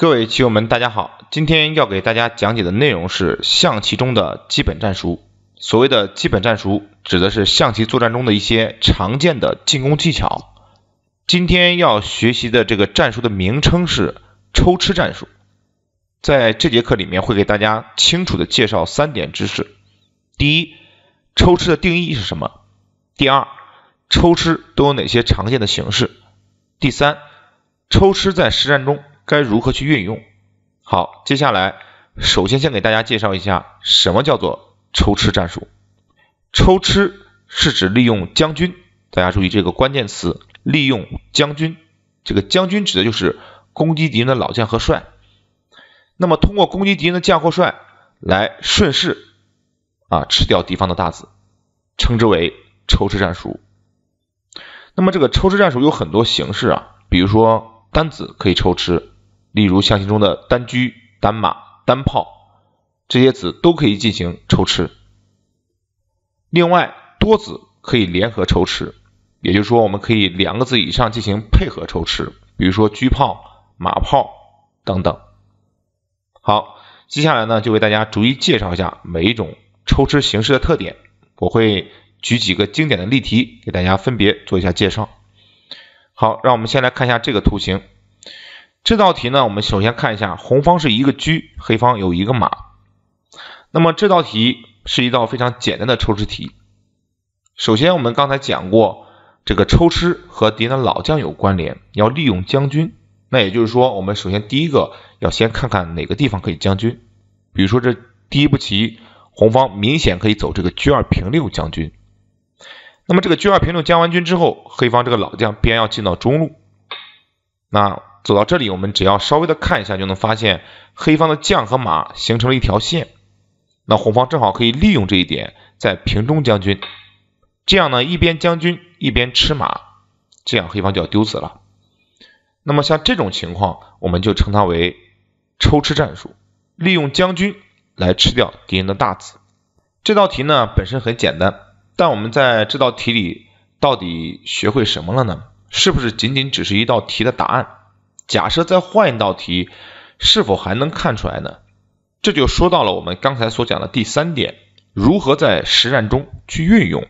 各位棋友们，大家好！今天要给大家讲解的内容是象棋中的基本战术。所谓的基本战术，指的是象棋作战中的一些常见的进攻技巧。今天要学习的这个战术的名称是抽吃战术。在这节课里面会给大家清楚的介绍三点知识：第一，抽吃的定义是什么；第二，抽吃都有哪些常见的形式；第三，抽吃在实战中。该如何去运用？好，接下来首先先给大家介绍一下什么叫做抽吃战术。抽吃是指利用将军，大家注意这个关键词，利用将军。这个将军指的就是攻击敌人的老将和帅。那么通过攻击敌人的将或帅，来顺势啊吃掉敌方的大子，称之为抽吃战术。那么这个抽吃战术有很多形式啊，比如说单子可以抽吃。例如象棋中的单车、单马、单炮，这些子都可以进行抽吃。另外，多子可以联合抽吃，也就是说，我们可以两个子以上进行配合抽吃，比如说车炮、马炮等等。好，接下来呢，就为大家逐一介绍一下每一种抽吃形式的特点。我会举几个经典的例题给大家分别做一下介绍。好，让我们先来看一下这个图形。这道题呢，我们首先看一下，红方是一个车，黑方有一个马。那么这道题是一道非常简单的抽吃题。首先我们刚才讲过，这个抽吃和敌人的老将有关联，要利用将军。那也就是说，我们首先第一个要先看看哪个地方可以将军。比如说这第一步棋，红方明显可以走这个车二平六将军。那么这个车二平六将完军之后，黑方这个老将边要进到中路，那。走到这里，我们只要稍微的看一下，就能发现黑方的将和马形成了一条线，那红方正好可以利用这一点，在屏中将军，这样呢一边将军一边吃马，这样黑方就要丢子了。那么像这种情况，我们就称它为抽吃战术，利用将军来吃掉敌人的大子。这道题呢本身很简单，但我们在这道题里到底学会什么了呢？是不是仅仅只是一道题的答案？假设再换一道题，是否还能看出来呢？这就说到了我们刚才所讲的第三点，如何在实战中去运用。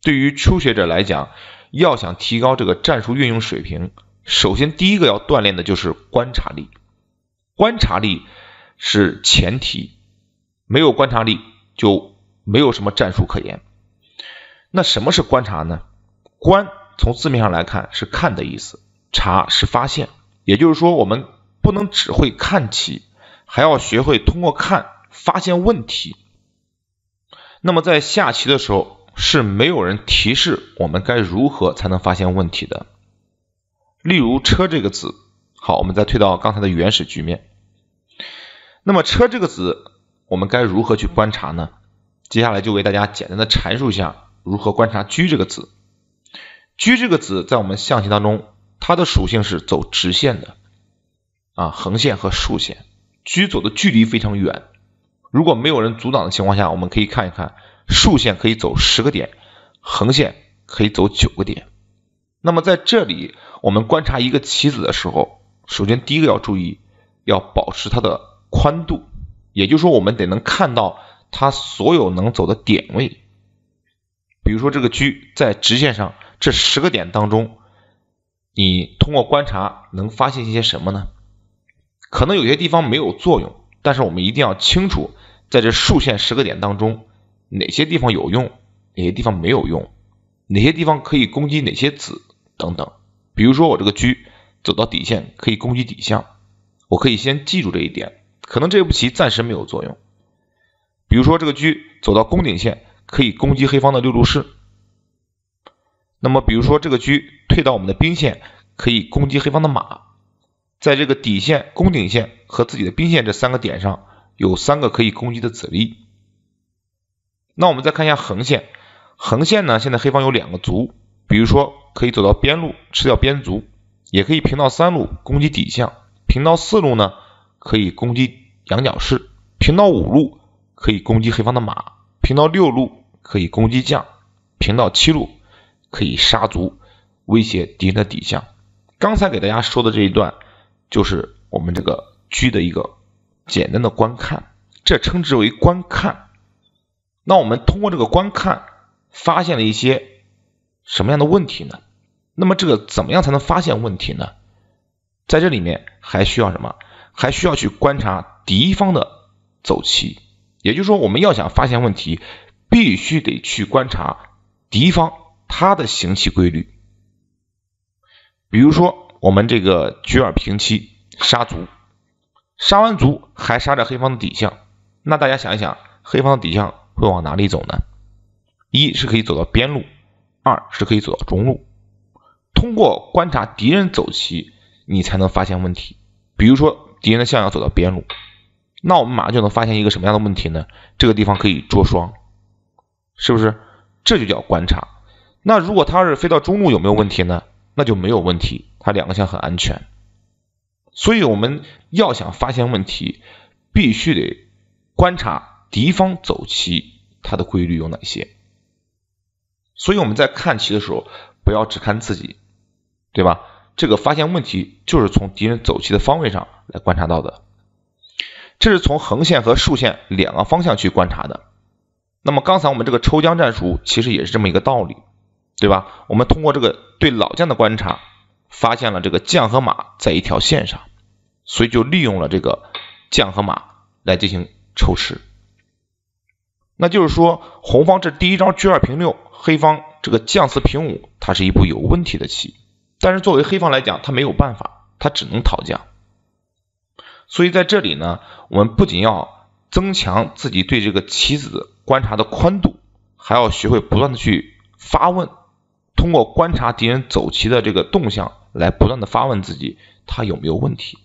对于初学者来讲，要想提高这个战术运用水平，首先第一个要锻炼的就是观察力，观察力是前提，没有观察力就没有什么战术可言。那什么是观察呢？观从字面上来看是看的意思，察是发现。也就是说，我们不能只会看棋，还要学会通过看发现问题。那么在下棋的时候，是没有人提示我们该如何才能发现问题的。例如车这个子，好，我们再退到刚才的原始局面。那么车这个子，我们该如何去观察呢？接下来就为大家简单的阐述一下如何观察车这个子。车这个子在我们象棋当中。它的属性是走直线的，啊，横线和竖线，车走的距离非常远。如果没有人阻挡的情况下，我们可以看一看，竖线可以走十个点，横线可以走九个点。那么在这里，我们观察一个棋子的时候，首先第一个要注意，要保持它的宽度，也就是说，我们得能看到它所有能走的点位。比如说这个车在直线上这十个点当中。你通过观察能发现一些什么呢？可能有些地方没有作用，但是我们一定要清楚，在这竖线十个点当中，哪些地方有用，哪些地方没有用，哪些地方可以攻击哪些子等等。比如说我这个车走到底线可以攻击底象，我可以先记住这一点，可能这步棋暂时没有作用。比如说这个车走到攻顶线可以攻击黑方的六路士，那么比如说这个车退到我们的兵线。可以攻击黑方的马，在这个底线、攻顶线和自己的兵线这三个点上有三个可以攻击的子力。那我们再看一下横线，横线呢，现在黑方有两个卒，比如说可以走到边路吃掉边卒，也可以平到三路攻击底象，平到四路呢可以攻击羊角士，平到五路可以攻击黑方的马，平到六路可以攻击将，平到七路可以杀卒，威胁敌人的底象。刚才给大家说的这一段，就是我们这个局的一个简单的观看，这称之为观看。那我们通过这个观看，发现了一些什么样的问题呢？那么这个怎么样才能发现问题呢？在这里面还需要什么？还需要去观察敌方的走棋。也就是说，我们要想发现问题，必须得去观察敌方他的行棋规律。比如说，我们这个举二平七杀卒，杀完卒还杀着黑方的底象，那大家想一想，黑方的底象会往哪里走呢？一是可以走到边路，二是可以走到中路。通过观察敌人走棋，你才能发现问题。比如说，敌人的象要走到边路，那我们马上就能发现一个什么样的问题呢？这个地方可以捉双，是不是？这就叫观察。那如果他是飞到中路，有没有问题呢？那就没有问题，它两个象很安全。所以我们要想发现问题，必须得观察敌方走棋它的规律有哪些。所以我们在看棋的时候，不要只看自己，对吧？这个发现问题就是从敌人走棋的方位上来观察到的，这是从横线和竖线两个方向去观察的。那么刚才我们这个抽将战术其实也是这么一个道理。对吧？我们通过这个对老将的观察，发现了这个将和马在一条线上，所以就利用了这个将和马来进行抽吃。那就是说，红方这第一招车二平六，黑方这个将四平五，它是一步有问题的棋。但是作为黑方来讲，他没有办法，他只能讨将。所以在这里呢，我们不仅要增强自己对这个棋子观察的宽度，还要学会不断的去发问。通过观察敌人走棋的这个动向，来不断的发问自己，他有没有问题？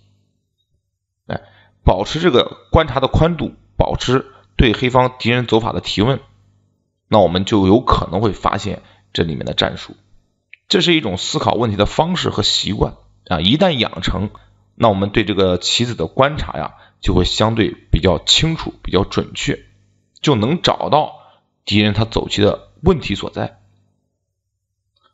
哎，保持这个观察的宽度，保持对黑方敌人走法的提问，那我们就有可能会发现这里面的战术。这是一种思考问题的方式和习惯啊，一旦养成，那我们对这个棋子的观察呀，就会相对比较清楚、比较准确，就能找到敌人他走棋的问题所在。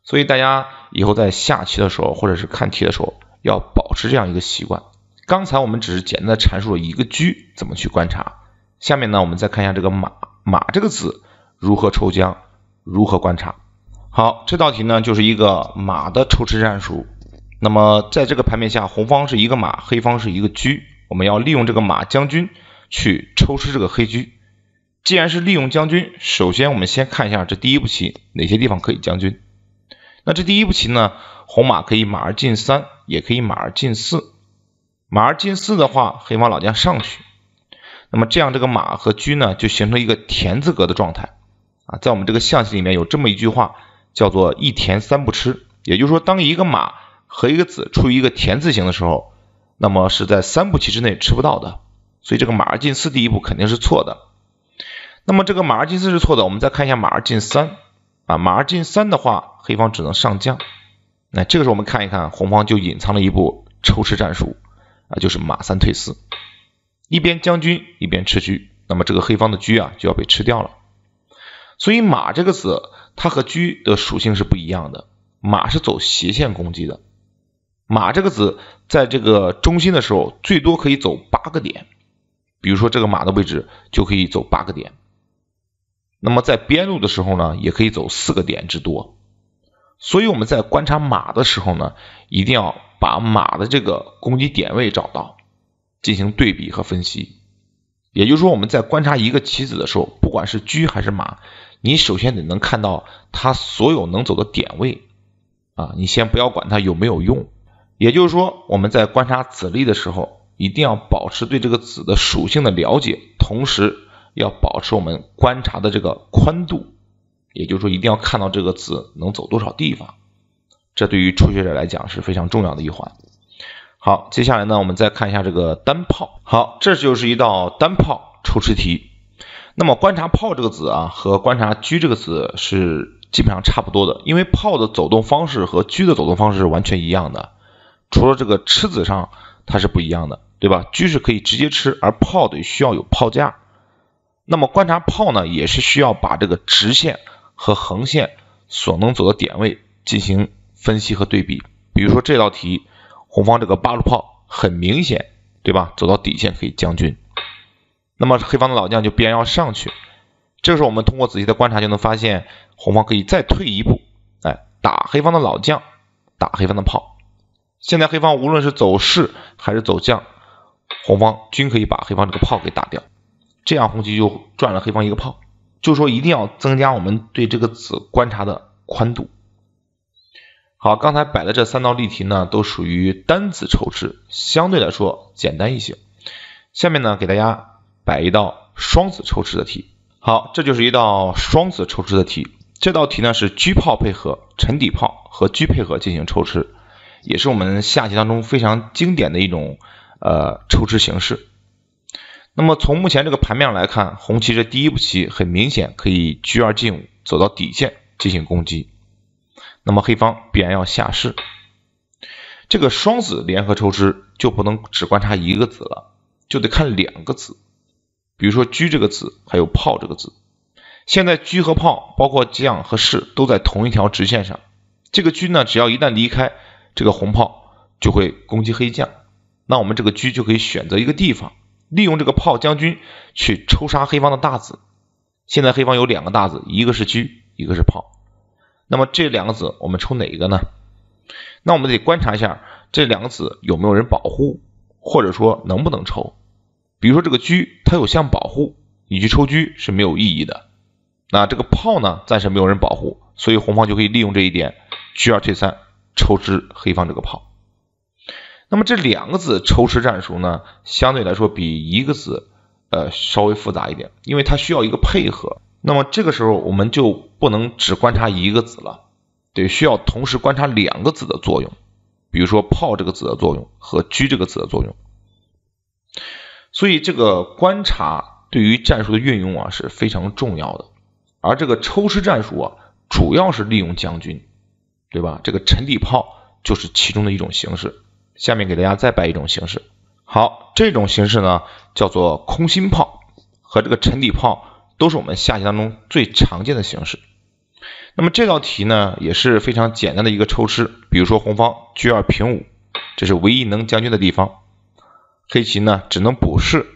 所以大家以后在下棋的时候，或者是看题的时候，要保持这样一个习惯。刚才我们只是简单的阐述了一个车怎么去观察，下面呢，我们再看一下这个马马这个子如何抽将，如何观察。好，这道题呢就是一个马的抽车战术。那么在这个盘面下，红方是一个马，黑方是一个车，我们要利用这个马将军去抽吃这个黑车。既然是利用将军，首先我们先看一下这第一步棋哪些地方可以将军。那这第一步棋呢，红马可以马二进三，也可以马二进四。马二进四的话，黑马老将上去，那么这样这个马和车呢就形成一个田字格的状态啊，在我们这个象棋里面有这么一句话，叫做一田三不吃，也就是说当一个马和一个子处于一个田字形的时候，那么是在三步棋之内吃不到的，所以这个马二进四第一步肯定是错的。那么这个马二进四是错的，我们再看一下马二进三。啊，马二进三的话，黑方只能上将。那这个时候我们看一看，红方就隐藏了一步抽吃战术啊，就是马三退四，一边将军一边吃车，那么这个黑方的车啊就要被吃掉了。所以马这个子它和车的属性是不一样的，马是走斜线攻击的。马这个子在这个中心的时候最多可以走八个点，比如说这个马的位置就可以走八个点。那么在边路的时候呢，也可以走四个点之多。所以我们在观察马的时候呢，一定要把马的这个攻击点位找到，进行对比和分析。也就是说，我们在观察一个棋子的时候，不管是车还是马，你首先得能看到它所有能走的点位啊，你先不要管它有没有用。也就是说，我们在观察子力的时候，一定要保持对这个子的属性的了解，同时。要保持我们观察的这个宽度，也就是说，一定要看到这个子能走多少地方。这对于初学者来讲是非常重要的一环。好，接下来呢，我们再看一下这个单炮。好，这就是一道单炮抽吃题。那么观察炮这个子啊，和观察车这个子是基本上差不多的，因为炮的走动方式和车的走动方式是完全一样的，除了这个吃子上它是不一样的，对吧？车是可以直接吃，而炮得需要有炮架。那么观察炮呢，也是需要把这个直线和横线所能走的点位进行分析和对比。比如说这道题，红方这个八路炮很明显，对吧？走到底线可以将军。那么黑方的老将就必然要上去。这个时候我们通过仔细的观察就能发现，红方可以再退一步，哎，打黑方的老将，打黑方的炮。现在黑方无论是走势还是走将，红方均可以把黑方这个炮给打掉。这样红棋就赚了黑方一个炮，就说一定要增加我们对这个子观察的宽度。好，刚才摆的这三道例题呢，都属于单子抽吃，相对来说简单一些。下面呢，给大家摆一道双子抽吃的题。好，这就是一道双子抽吃的题。这道题呢是车炮配合沉底炮和车配合进行抽吃，也是我们下棋当中非常经典的一种呃抽吃形式。那么从目前这个盘面来看，红棋这第一步棋很明显可以居二进五走到底线进行攻击。那么黑方必然要下士。这个双子联合抽吃就不能只观察一个子了，就得看两个子。比如说车这个子，还有炮这个子。现在车和炮，包括将和士都在同一条直线上。这个车呢，只要一旦离开，这个红炮就会攻击黑将。那我们这个车就可以选择一个地方。利用这个炮将军去抽杀黑方的大子，现在黑方有两个大子，一个是车，一个是炮。那么这两个子我们抽哪一个呢？那我们得观察一下这两个子有没有人保护，或者说能不能抽。比如说这个车，它有象保护，你去抽车是没有意义的。那这个炮呢，暂时没有人保护，所以红方就可以利用这一点，车二退三，抽吃黑方这个炮。那么这两个字抽吃战术呢，相对来说比一个字呃稍微复杂一点，因为它需要一个配合。那么这个时候我们就不能只观察一个字了，得需要同时观察两个字的作用，比如说炮这个字的作用和车这个字的作用。所以这个观察对于战术的运用啊是非常重要的。而这个抽吃战术啊，主要是利用将军，对吧？这个沉底炮就是其中的一种形式。下面给大家再摆一种形式，好，这种形式呢叫做空心炮和这个沉底炮都是我们下棋当中最常见的形式。那么这道题呢也是非常简单的一个抽吃，比如说红方居二平五，这是唯一能将军的地方，黑棋呢只能补士。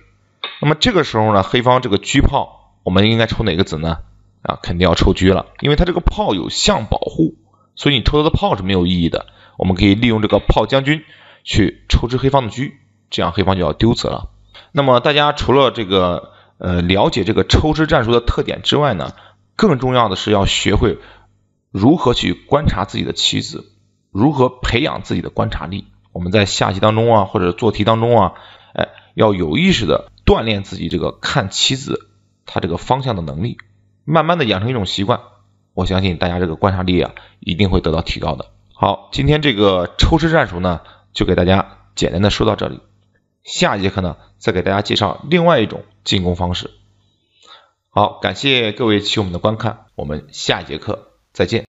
那么这个时候呢，黑方这个车炮，我们应该抽哪个子呢？啊，肯定要抽车了，因为它这个炮有象保护，所以你抽它的炮是没有意义的。我们可以利用这个炮将军。去抽吃黑方的车，这样黑方就要丢子了。那么大家除了这个呃了解这个抽吃战术的特点之外呢，更重要的是要学会如何去观察自己的棋子，如何培养自己的观察力。我们在下棋当中啊，或者做题当中啊，哎，要有意识的锻炼自己这个看棋子它这个方向的能力，慢慢的养成一种习惯。我相信大家这个观察力啊，一定会得到提高的。好，今天这个抽吃战术呢。就给大家简单的说到这里，下节课呢再给大家介绍另外一种进攻方式。好，感谢各位友们的观看，我们下节课再见。